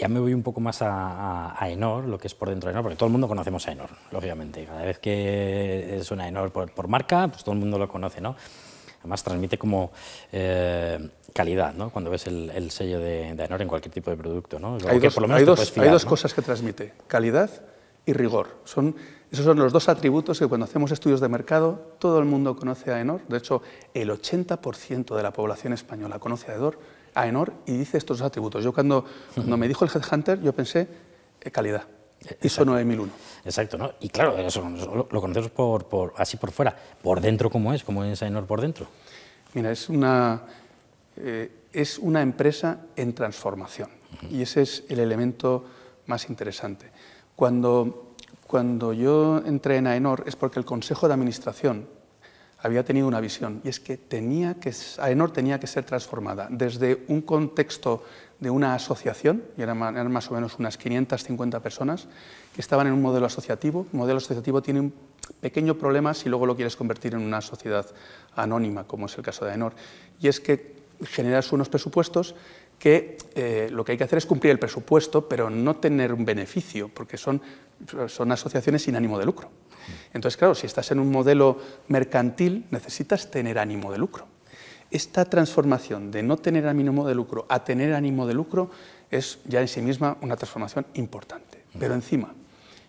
ya me voy un poco más a, Enor, lo que es por dentro de Enor, porque todo el mundo conocemos a Enor, lógicamente. Cada vez que es Enor por, por marca, pues todo el mundo lo conoce, ¿no? Además transmite como eh, calidad, ¿no? Cuando ves el, sello de, de, Enor en cualquier tipo de producto, ¿no? Hay dos, lo cosas que transmite, calidad y rigor. Son, esos son los dos atributos que cuando hacemos estudios de mercado todo el mundo conoce a Enor, De hecho, el 80% de la población española conoce a AENOR, a Enor y dice estos dos atributos. Yo cuando, me dijo el Headhunter, yo pensé eh, calidad. mil 9001. Exacto, ¿no? Y claro, eso, lo, conocemos por, así por fuera. ¿Por dentro cómo es? ¿Cómo es AENOR por dentro? Mira, es una, eh, es una empresa en transformación y ese es el elemento más interesante. Cuando, cuando yo entré en AENOR es porque el Consejo de Administración había tenido una visión, y es que, tenía que AENOR tenía que ser transformada desde un contexto de una asociación, y eran, más o menos unas 550 personas, que estaban en un modelo asociativo. El modelo asociativo tiene un pequeño problema si luego lo quieres convertir en una sociedad anónima, como es el caso de AENOR, y es que generas unos presupuestos que eh, lo que hay que hacer es cumplir el presupuesto, pero no tener un beneficio, porque son, son asociaciones sin ánimo de lucro. Entonces, claro, si estás en un modelo mercantil, necesitas tener ánimo de lucro. Esta transformación de no tener ánimo de lucro a tener ánimo de lucro es ya en sí misma una transformación importante. Pero encima,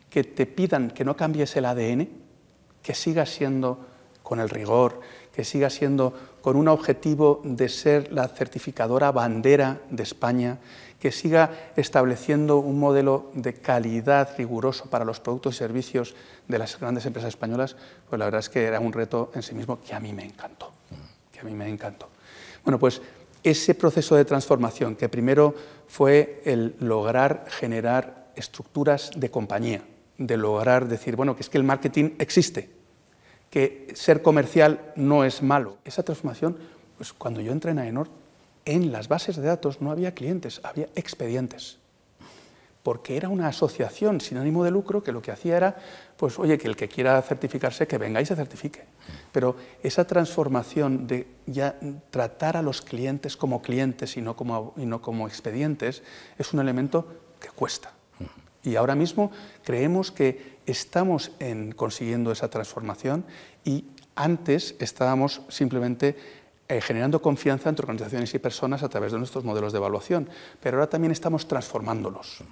que te pidan que no cambies el ADN, que sigas siendo con el rigor, que siga siendo con un objetivo de ser la certificadora bandera de España, que siga estableciendo un modelo de calidad riguroso para los productos y servicios de las grandes empresas españolas, pues la verdad es que era un reto en sí mismo que a mí me encantó, que a mí me encantó. Bueno, pues ese proceso de transformación, que primero fue el lograr generar estructuras de compañía, de lograr decir, bueno, que es que el marketing existe, que ser comercial no es malo. Esa transformación, pues cuando yo entré en AENOR, en las bases de datos no había clientes, había expedientes. Porque era una asociación sin ánimo de lucro que lo que hacía era, pues oye, que el que quiera certificarse, que venga y se certifique. Pero esa transformación de ya tratar a los clientes como clientes y no como, y no como expedientes es un elemento que cuesta. Y ahora mismo creemos que estamos consiguiendo esa transformación y antes estábamos simplemente eh, generando confianza entre organizaciones y personas a través de nuestros modelos de evaluación, pero ahora también estamos transformándolos.